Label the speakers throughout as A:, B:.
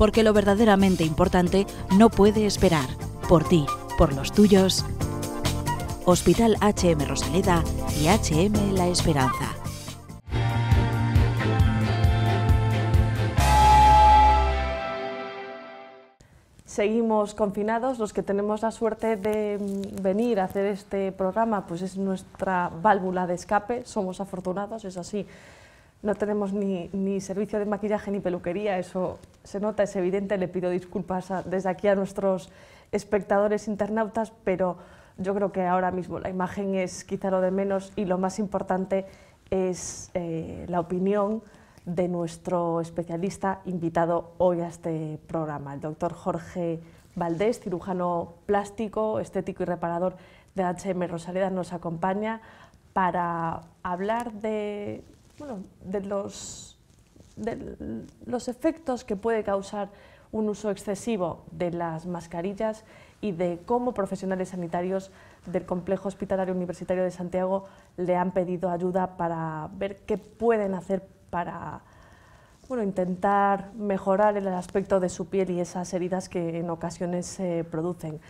A: porque lo verdaderamente importante no puede esperar. Por ti, por los tuyos. Hospital HM Rosaleda y HM La Esperanza.
B: Seguimos confinados, los que tenemos la suerte de mm, venir a hacer este programa, pues es nuestra válvula de escape, somos afortunados, es así no tenemos ni, servicio de maquillaje ni peluquería, eso se nota, es evidente, le pido disculpas desde aquí a nuestros espectadores internautas, pero yo creo que ahora mismo la imagen es quizá lo de menos y lo más importante es eh, la opinión de nuestro especialista invitado hoy a este programa, el doctor Jorge Valdés, cirujano plástico, estético y reparador de HM Rosaleda, nos acompaña para hablar de bueno, de los, efectos que puede causar un uso excesivo de las mascarillas y de cómo profesionales sanitarios del Complejo Hospitalario Universitario de Santiago le han pedido ayuda para ver qué pueden hacer para bueno, intentar mejorar el aspecto de su piel y esas heridas que en ocasiones se producen.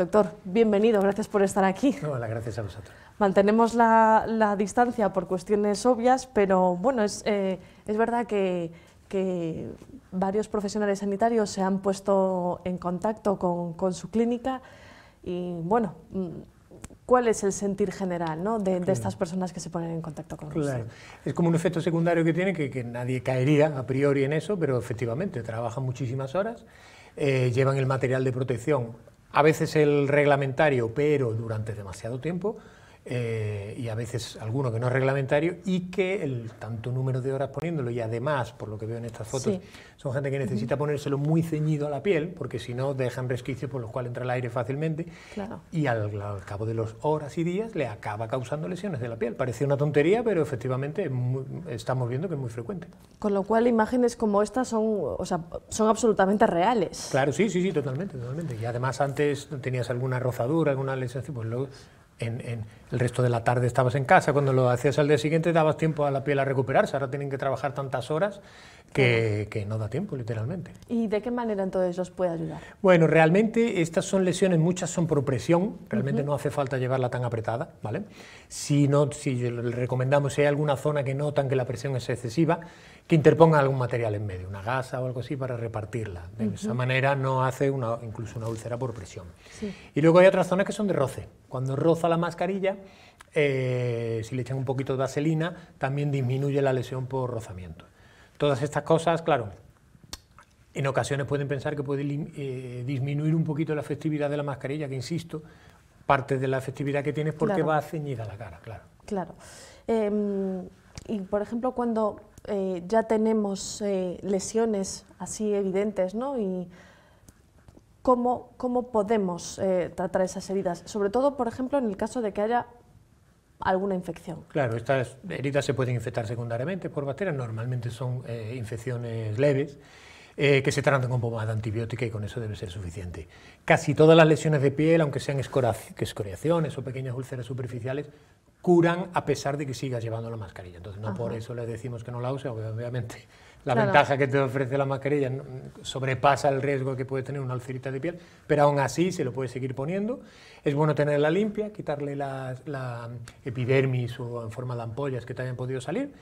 B: Doctor, bienvenido, gracias por estar aquí.
C: Hola, gracias a vosotros.
B: Mantenemos la, distancia por cuestiones obvias, pero bueno, es, eh, es verdad que, varios profesionales sanitarios se han puesto en contacto con, su clínica y bueno, mm, ¿Cuál es el sentir general de, estas personas que se ponen en contacto con nosotros? Claro.
C: Es como un efecto secundario que tiene, que, nadie caería a priori en eso, pero efectivamente trabajan muchísimas horas, eh, llevan el material de protección a veces el reglamentario, pero durante demasiado tiempo, eh, y a veces alguno que no es reglamentario, y que el tanto número de horas poniéndolo, y además, por lo que veo en estas fotos, son gente que necesita ponérselo muy ceñido a la piel, porque si no dejan resquicios por los cuales entra el aire fácilmente, y al, cabo de las horas y días le acaba causando lesiones de la piel. Parece una tontería, pero efectivamente estamos viendo que es muy frecuente.
B: Con lo cual, imágenes como estas son, son absolutamente reales. Claro,
C: sí, sí, sí, totalmente, totalmente. Y además antes tenías alguna rozadura, alguna lesión, pues luego el resto de la tarde estabas en casa, cuando lo hacías al día siguiente dabas tiempo a la piel a recuperarse, ahora tienen que trabajar tantas horas que, no da tiempo, literalmente.
B: ¿Y de qué manera entonces los puede
C: ayudar? Bueno, realmente estas son lesiones, muchas son por presión, realmente no hace falta llevarla tan apretada, ¿vale? Si, si le recomendamos, si hay alguna zona que notan que la presión es excesiva, que interpongan algún material en medio, una gasa o algo así, para repartirla. De esa manera no hace una, incluso una úlcera por presión. Y luego hay otras zonas que son de roce. Cuando roza la mascarilla, eh, si le echan un poquito de vaselina, también disminuye la lesión por rozamiento. Todas estas cosas, claro, en ocasiones pueden pensar que puede eh, disminuir un poquito la efectividad de la mascarilla, que insisto, parte de la efectividad que tienes porque va ceñida la cara, claro.
B: Claro. Em, y por ejemplo, cuando eh, ya tenemos eh, lesiones así evidentes, ¿no? Y cómo, cómo podemos tratar esas heridas, sobre todo, por ejemplo, en el caso de que haya alguna infección.
C: Claro, estas heridas se pueden infectar secundariamente por bacterias, normalmente son eh, infecciones leves. Eh, que se tratan con pomada antibiótica y con eso debe ser suficiente. Casi todas las lesiones de piel, aunque sean escoriaciones o pequeñas úlceras superficiales, curan a pesar de que sigas llevando la mascarilla. Entonces, no por eso le decimos que no la use, obviamente la ventaja que te ofrece la mascarilla sobrepasa el riesgo que puede tener una ulcerita de piel, pero aún así se lo puede seguir poniendo. Es bueno tenerla limpia, quitarle la, epidermis o en forma de ampollas que te hayan podido salir.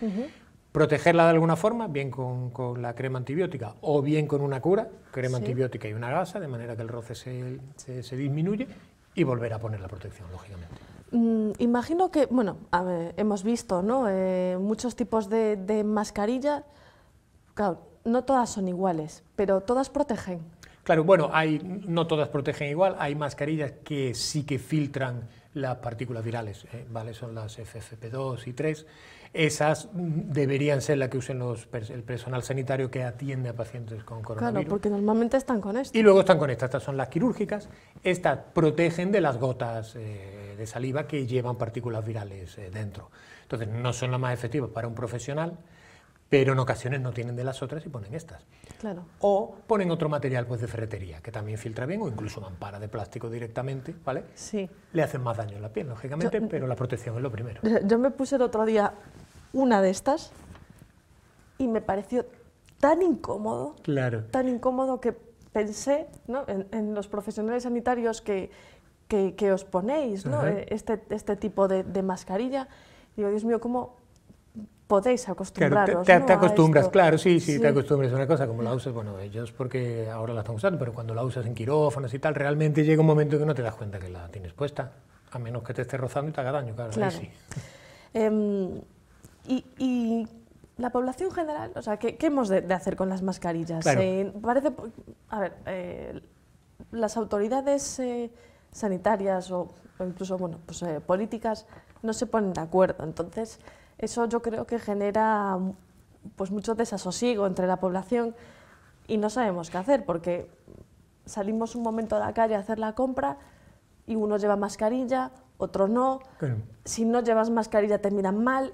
C: Protegerla de alguna forma, bien con, la crema antibiótica o bien con una cura, crema antibiótica y una gasa, de manera que el roce se, se, disminuye y volver a poner la protección, lógicamente.
B: Mm, imagino que, bueno, hemos visto eh, muchos tipos de, mascarilla. mascarillas no todas son iguales, pero todas protegen.
C: Claro, bueno, hay, no todas protegen igual, hay mascarillas que sí que filtran las partículas virales, ¿eh? ¿vale? Son las FFP2 y 3. Esas deberían ser las que usen el personal sanitario que atiende a pacientes con coronavirus. Claro, porque
B: normalmente están con estas. Y luego están con
C: estas, estas son las quirúrgicas. Estas protegen de las gotas eh, de saliva que llevan partículas virales eh, dentro. Entonces, no son las más efectivas para un profesional, pero en ocasiones no tienen de las otras y ponen estas. Claro. O ponen otro material pues, de ferretería, que también filtra bien, o incluso mampara de plástico directamente, ¿vale? Sí. Le hacen más daño a la piel, lógicamente, mm, pero la protección es lo primero.
B: Yo me puse el otro día una de estas y me pareció tan incómodo, claro. tan incómodo que pensé ¿no? en, los profesionales sanitarios que, que, os ponéis, ¿no? Eh, este, este, tipo de, de mascarilla. Digo, Dios mío, ¿cómo, podéis acostumbraros. te, te, acostumbras, claro, sí, sí, te
C: acostumbras. Una cosa como la usas, bueno, ellos porque ahora la están usando, pero cuando la usas en quirófanos y tal, realmente llega un momento que no te das cuenta que la tienes puesta, a menos que te esté rozando y te haga daño, claro. sí.
B: Em, y, la población general, o sea, ¿qué, hemos de, hacer con las mascarillas? Eh, parece, a ver, eh, las autoridades eh, sanitarias o, o, incluso, bueno, pues políticas no se ponen de acuerdo, entonces eso yo creo que genera pues mucho desasosiego entre la población y no sabemos qué hacer porque salimos un momento a la calle a hacer la compra y uno lleva mascarilla, otro no. Si no llevas mascarilla te miran mal.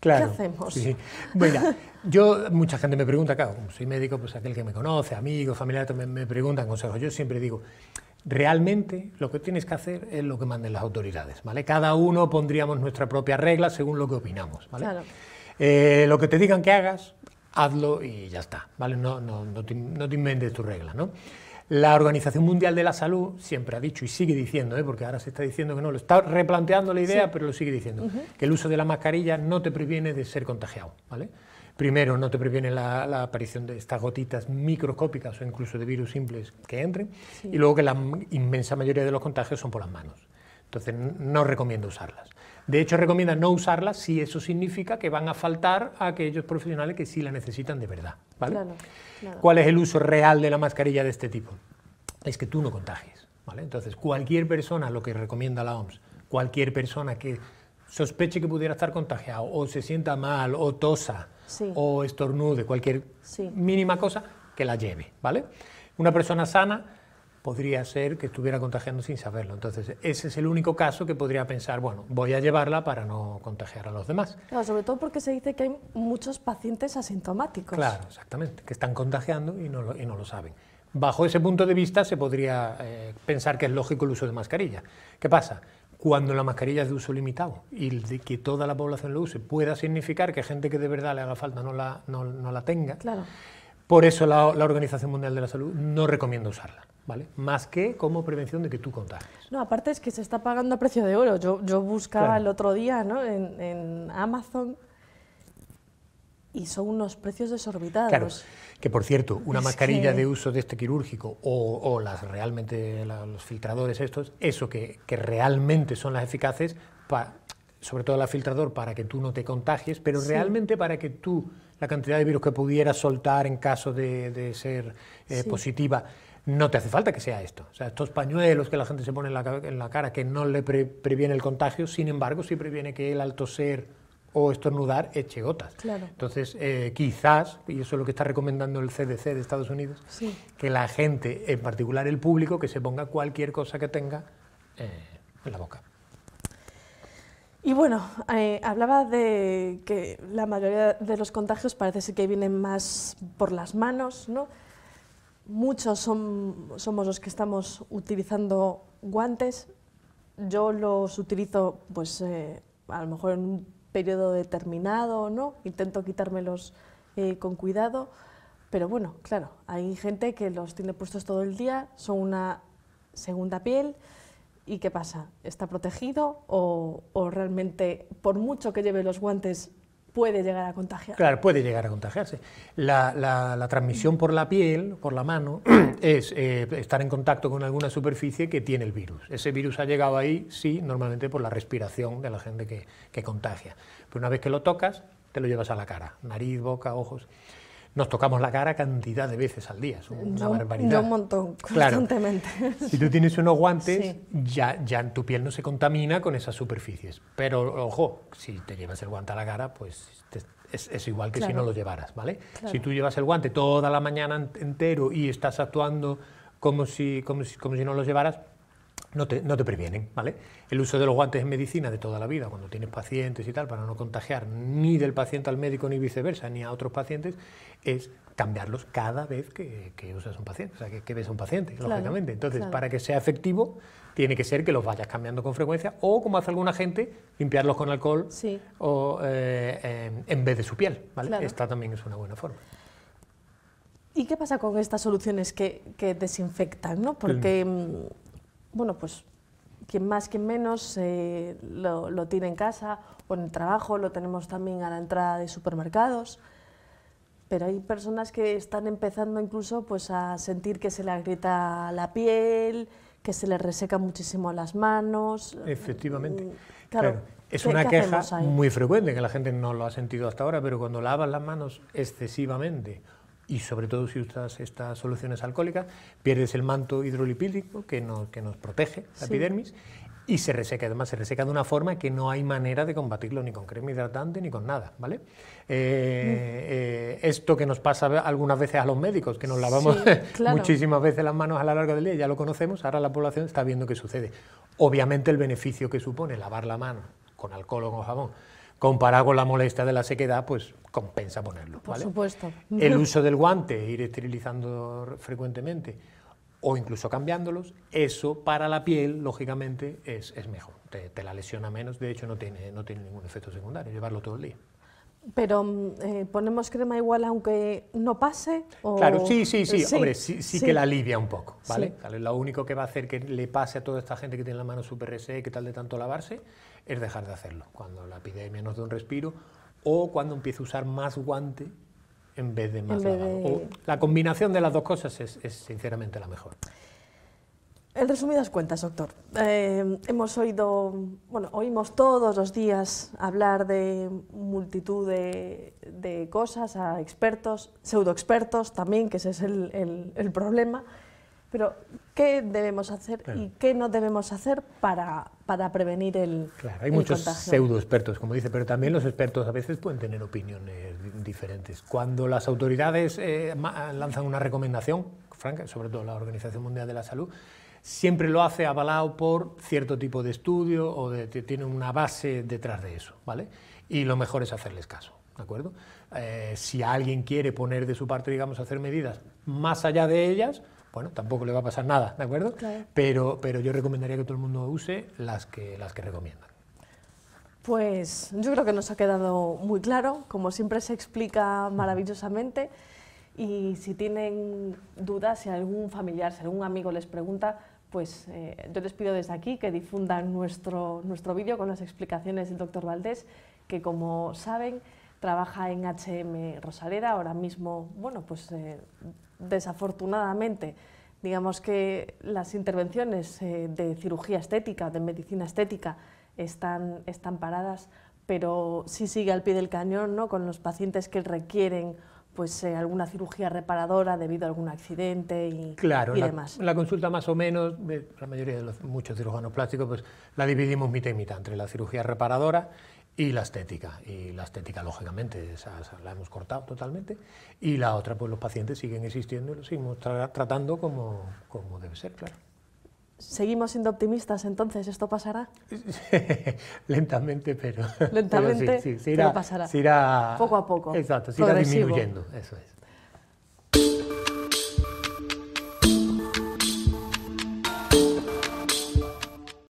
C: Claro, ¿Qué hacemos? yo, mucha gente me pregunta, claro, soy médico, pues aquel que me conoce, amigo, familiares, me, me preguntan consejos. Yo siempre digo, Realmente lo que tienes que hacer es lo que manden las autoridades, ¿vale? Cada uno pondríamos nuestra propia regla según lo que opinamos, ¿vale? Eh, lo que te digan que hagas, hazlo y ya está, ¿vale? No, te, inventes tu regla, ¿no? La Organización Mundial de la Salud siempre ha dicho y sigue diciendo, ¿eh? porque ahora se está diciendo que no, lo está replanteando la idea, pero lo sigue diciendo, que el uso de la mascarilla no te previene de ser contagiado, ¿vale? Primero, no te previene la, aparición de estas gotitas microscópicas o incluso de virus simples que entren. Y luego que la inmensa mayoría de los contagios son por las manos. Entonces, no recomiendo usarlas. De hecho, recomienda no usarlas si eso significa que van a faltar a aquellos profesionales que sí la necesitan de verdad. ¿Cuál es el uso real de la mascarilla de este tipo? Es que tú no contagies. Entonces, cualquier persona, lo que recomienda la OMS, cualquier persona que sospeche que pudiera estar contagiado, o se sienta mal, o tosa, o estornude, cualquier mínima cosa, que la lleve, ¿vale? Una persona sana podría ser que estuviera contagiando sin saberlo. Entonces, ese es el único caso que podría pensar, bueno, voy a llevarla para no contagiar a los demás.
B: sobre todo porque se dice que hay muchos pacientes asintomáticos. Claro,
C: exactamente, que están contagiando y no lo, saben. Bajo ese punto de vista se podría eh, pensar que es lógico el uso de mascarilla. ¿Qué pasa? cuando la mascarilla es de uso limitado y de que toda la población lo use pueda significar que gente que de verdad le haga falta no la, no, no la tenga. Claro. Por eso la, la, Organización Mundial de la Salud no recomienda usarla, ¿vale? Más que como prevención de que tú contagies.
B: No, aparte es que se está pagando a precio de oro. Yo, yo buscaba el otro día ¿no? en, en Amazon y son unos precios desorbitados. Claro,
C: que por cierto, una mascarilla de uso de este quirúrgico o, las realmente los filtradores estos, eso que, realmente son las eficaces, para sobre todo el filtrador para que tú no te contagies, pero realmente para que tú la cantidad de virus que pudieras soltar en caso de, ser eh, positiva, no te hace falta que sea esto. O sea, estos pañuelos que la gente se pone en la, cara que no le previene el contagio, sin embargo, sí previene que el alto ser o estornudar eche gotas. Entonces, eh, quizás, y eso es lo que está recomendando el CDC de Estados Unidos, que la gente, en particular el público, que se ponga cualquier cosa que tenga eh, en la boca.
B: Y bueno, eh, hablaba de que la mayoría de los contagios parece ser que vienen más por las manos, ¿no? Muchos son, somos los que estamos utilizando guantes. Yo los utilizo, pues, a lo mejor en un periodo determinado o no, intento quitármelos eh, con cuidado, pero bueno, claro, hay gente que los tiene puestos todo el día, son una segunda piel, ¿y qué pasa? ¿Está protegido o realmente, por mucho que lleve los guantes, puede llegar a contagiarse.
C: Claro, puede llegar a contagiarse. La, transmisión por la piel, por la mano, es eh, estar en contacto con alguna superficie que tiene el virus. Ese virus ha llegado ahí, sí, normalmente por la respiración de la gente que, que contagia. Pero una vez que lo tocas, te lo llevas a la cara, nariz, boca, ojos nos tocamos la cara cantidad de veces al día, es una barbaridad. Yo un montón, constantemente. Si tú tienes unos guantes, ya, tu piel no se contamina con esas superficies. Pero ojo, si te llevas el guante a la cara, pues es, igual que si no lo llevaras, ¿vale? Si tú llevas el guante toda la mañana entero y estás actuando como si, como si, como si no lo llevaras, no te, previenen, ¿vale? El uso de los guantes en medicina de toda la vida, cuando tienes pacientes y tal, para no contagiar ni del paciente al médico ni viceversa, ni a otros pacientes, es cambiarlos cada vez que, usas un paciente, o sea, que, ves un paciente, lógicamente. Entonces, para que sea efectivo, tiene que ser que los vayas cambiando con frecuencia o, como hace alguna gente, limpiarlos con alcohol o, eh, en vez de su piel, ¿vale? Esta también es una buena forma.
B: ¿Y qué pasa con estas soluciones que, que desinfectan? ¿no? Porque mm, bueno, pues quien más, quien menos eh, lo, tiene en casa o en el trabajo, lo tenemos también a la entrada de supermercados, pero hay personas que están empezando incluso pues, a sentir que se le agrieta la piel, que se le reseca muchísimo las manos. Efectivamente. Mm,
C: claro, Es una queja muy frecuente, que la gente no lo ha sentido hasta ahora, pero cuando lavas las manos excesivamente y sobre todo si usas estas soluciones alcohólicas, pierdes el manto hidrolipídico que nos, que nos protege la epidermis y se reseca. Además, se reseca de una forma que no hay manera de combatirlo ni con crema hidratante ni con nada, ¿vale? Eh, mm. eh, esto que nos pasa algunas veces a los médicos, que nos lavamos muchísimas veces las manos a la larga del día, ya lo conocemos, ahora la población está viendo qué sucede. Obviamente el beneficio que supone lavar la mano con alcohol o con jabón comparado con la molestia de la sequedad, pues compensa ponerlo. Por
B: supuesto. El uso
C: del guante, ir esterilizando frecuentemente o incluso cambiándolos, eso para la piel, lógicamente, es, es mejor. Te, te, la lesiona menos, de hecho no tiene, no tiene ningún efecto secundario, llevarlo todo el día.
B: Pero mm, eh, ponemos crema igual aunque no pase. Claro, sí, sí, sí, eh, Hombre, sí, que la alivia un poco,
C: ¿vale? Lo único que va a hacer que le pase a toda esta gente que tiene la mano super RSE, que tal de tanto lavarse, es dejar de hacerlo. Cuando la epidemia nos dé un respiro o cuando empiece a usar más guante en vez de más lavado. la combinación de las dos cosas es sinceramente la mejor.
B: En resumidas cuentas, doctor, eh, hemos oído, bueno, oímos todos los días hablar de multitud de, cosas a expertos, pseudoexpertos también, que ese es el, problema. Pero, ¿qué debemos hacer y qué no debemos hacer para, prevenir el
C: Claro, hay muchos pseudoexpertos, como dice, pero también los expertos a veces pueden tener opiniones diferentes. Cuando las autoridades eh, lanzan una recomendación, franca, sobre todo la Organización Mundial de la Salud, siempre lo hace avalado por cierto tipo de estudio o tiene una base detrás de eso, ¿vale? Y lo mejor es hacerles caso, ¿de acuerdo? Eh, si alguien quiere poner de su parte, digamos, hacer medidas más allá de ellas, bueno, tampoco le va a pasar nada, ¿de acuerdo? Pero, yo recomendaría que todo el mundo use las que, las que recomiendan.
B: Pues yo creo que nos ha quedado muy claro, como siempre se explica maravillosamente y si tienen dudas, si algún familiar, si algún amigo les pregunta, pues eh, yo les pido desde aquí que difundan nuestro, vídeo con las explicaciones del doctor Valdés, que como saben trabaja en HM Rosalera, ahora mismo, bueno, pues eh, desafortunadamente, digamos que las intervenciones eh, de cirugía estética, de medicina estética, están, paradas, pero sí sigue al pie del cañón ¿no? con los pacientes que requieren pues eh, alguna cirugía reparadora debido a algún accidente y, claro, la,
C: La consulta más o menos, eh, la mayoría de los muchos cirujanos plásticos, pues la dividimos mitad y mitad entre la cirugía reparadora y la estética. Y la estética, lógicamente, la hemos cortado totalmente. Y la otra, pues los pacientes siguen existiendo y los seguimos tratando como, como debe ser, claro.
B: ¿Seguimos siendo optimistas entonces? ¿Esto pasará?
C: Lentamente, pero. Lentamente, sí, sí, pero pasará. irá, poco a poco. Exacto, se irá disminuyendo, eso es.